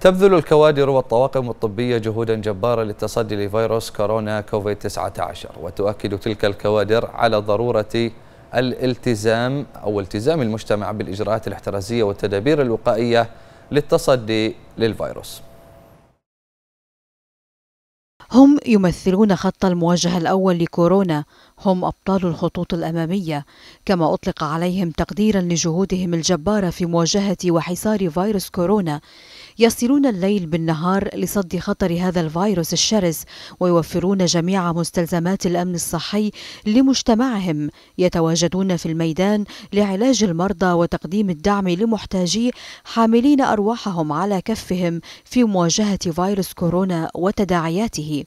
تبذل الكوادر والطواقم الطبية جهودا جبارة للتصدي لفيروس كورونا كوفيد 19 وتؤكد تلك الكوادر على ضرورة الالتزام أو التزام المجتمع بالإجراءات الاحترازية والتدابير الوقائية للتصدي للفيروس هم يمثلون خط المواجهة الأول لكورونا هم أبطال الخطوط الأمامية كما أطلق عليهم تقديرا لجهودهم الجبارة في مواجهة وحصار فيروس كورونا يصلون الليل بالنهار لصد خطر هذا الفيروس الشرس ويوفرون جميع مستلزمات الأمن الصحي لمجتمعهم يتواجدون في الميدان لعلاج المرضى وتقديم الدعم لمحتاجي حاملين أرواحهم على كفهم في مواجهة فيروس كورونا وتداعياته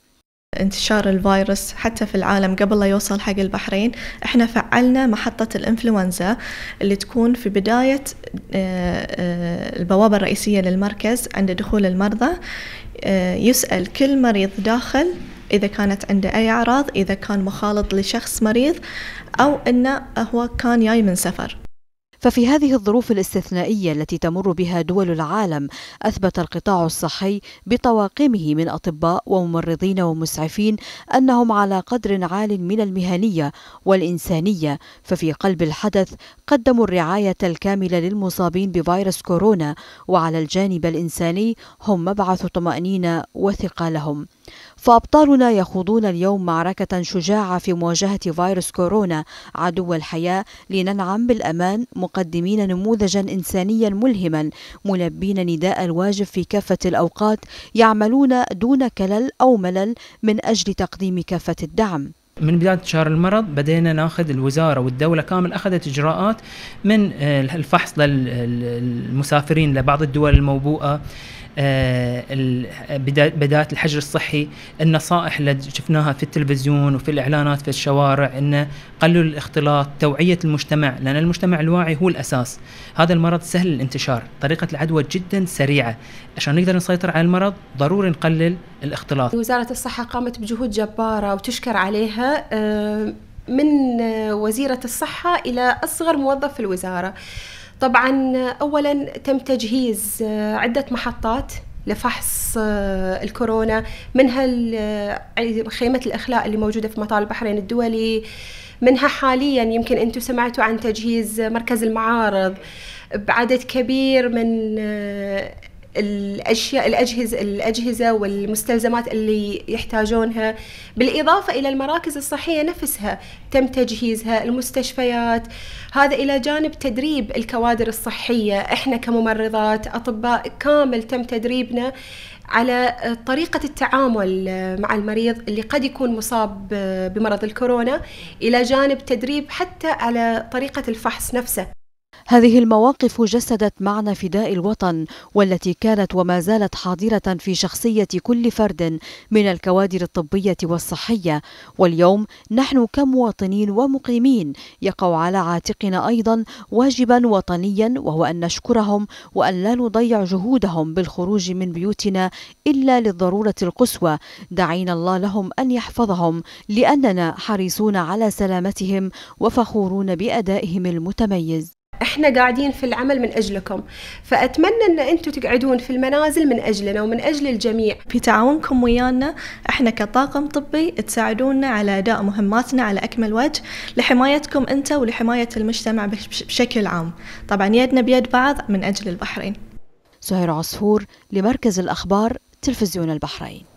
انتشار الفيروس حتى في العالم قبل لا يوصل حق البحرين احنا فعلنا محطة الانفلونزا اللي تكون في بداية آه، آه، البوابة الرئيسية للمركز عند دخول المرضى آه، يسأل كل مريض داخل إذا كانت عنده أي أعراض إذا كان مخالط لشخص مريض أو أنه هو كان جاي من سفر ففي هذه الظروف الاستثنائية التي تمر بها دول العالم أثبت القطاع الصحي بطواقمه من أطباء وممرضين ومسعفين أنهم على قدر عال من المهنية والإنسانية ففي قلب الحدث قدموا الرعاية الكاملة للمصابين بفيروس كورونا وعلى الجانب الإنساني هم مبعث طمأنينة وثقة لهم فأبطالنا يخوضون اليوم معركة شجاعة في مواجهة فيروس كورونا عدو الحياة لننعم بالأمان مقدمين نموذجا إنسانيا ملهما ملبين نداء الواجب في كافة الأوقات يعملون دون كلل أو ملل من أجل تقديم كافة الدعم من بدايه شهر المرض بدينا ناخذ الوزاره والدوله كامل اخذت اجراءات من آه، الفحص للمسافرين لبعض الدول الموبوءه آه، بدايه الحجر الصحي النصائح اللي شفناها في التلفزيون وفي الاعلانات في الشوارع انه قلل الاختلاط توعيه المجتمع لان المجتمع الواعي هو الاساس هذا المرض سهل الانتشار طريقه العدوى جدا سريعه عشان نقدر نسيطر على المرض ضروري نقلل الاختلاط وزاره الصحه قامت بجهود جباره وتشكر عليها آه، من وزيره الصحه الى اصغر موظف في الوزاره طبعا اولا تم تجهيز آه، عده محطات لفحص آه، الكورونا منها آه، خيمة الإخلاء اللي موجودة في مطار البحرين الدولي منها حاليا يمكن أنتم سمعتوا عن تجهيز مركز المعارض بعدد كبير من الاشياء الاجهزه الاجهزه والمستلزمات اللي يحتاجونها بالاضافه الى المراكز الصحيه نفسها تم تجهيزها المستشفيات هذا الى جانب تدريب الكوادر الصحيه احنا كممرضات اطباء كامل تم تدريبنا على طريقة التعامل مع المريض اللي قد يكون مصاب بمرض الكورونا إلى جانب تدريب حتى على طريقة الفحص نفسه هذه المواقف جسدت معنى فداء الوطن والتي كانت وما زالت حاضرة في شخصية كل فرد من الكوادر الطبية والصحية واليوم نحن كمواطنين ومقيمين يقع على عاتقنا أيضا واجبا وطنيا وهو أن نشكرهم وأن لا نضيع جهودهم بالخروج من بيوتنا إلا للضرورة القصوى دعينا الله لهم أن يحفظهم لأننا حريصون على سلامتهم وفخورون بأدائهم المتميز احنا قاعدين في العمل من اجلكم فاتمنى ان انتم تقعدون في المنازل من اجلنا ومن اجل الجميع بتعاونكم ويانا احنا كطاقم طبي تساعدونا على اداء مهماتنا على اكمل وجه لحمايتكم انت ولحمايه المجتمع بشكل عام طبعا يدنا بيد بعض من اجل البحرين زهير عصفور لمركز الاخبار تلفزيون البحرين